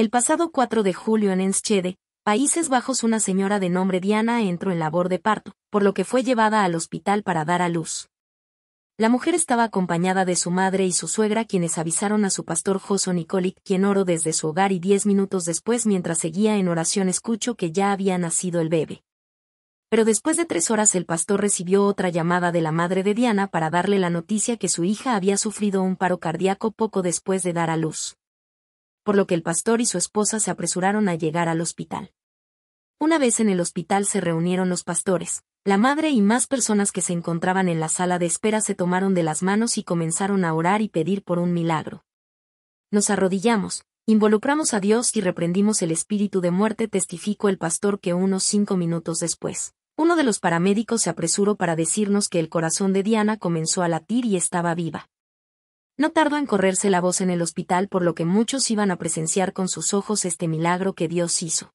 El pasado 4 de julio en Enschede, Países Bajos, una señora de nombre Diana entró en labor de parto, por lo que fue llevada al hospital para dar a luz. La mujer estaba acompañada de su madre y su suegra quienes avisaron a su pastor Josón Nicolik, quien oró desde su hogar y diez minutos después mientras seguía en oración escuchó que ya había nacido el bebé. Pero después de tres horas el pastor recibió otra llamada de la madre de Diana para darle la noticia que su hija había sufrido un paro cardíaco poco después de dar a luz por lo que el pastor y su esposa se apresuraron a llegar al hospital. Una vez en el hospital se reunieron los pastores, la madre y más personas que se encontraban en la sala de espera se tomaron de las manos y comenzaron a orar y pedir por un milagro. Nos arrodillamos, involucramos a Dios y reprendimos el espíritu de muerte, testificó el pastor que unos cinco minutos después, uno de los paramédicos se apresuró para decirnos que el corazón de Diana comenzó a latir y estaba viva. No tardó en correrse la voz en el hospital por lo que muchos iban a presenciar con sus ojos este milagro que Dios hizo.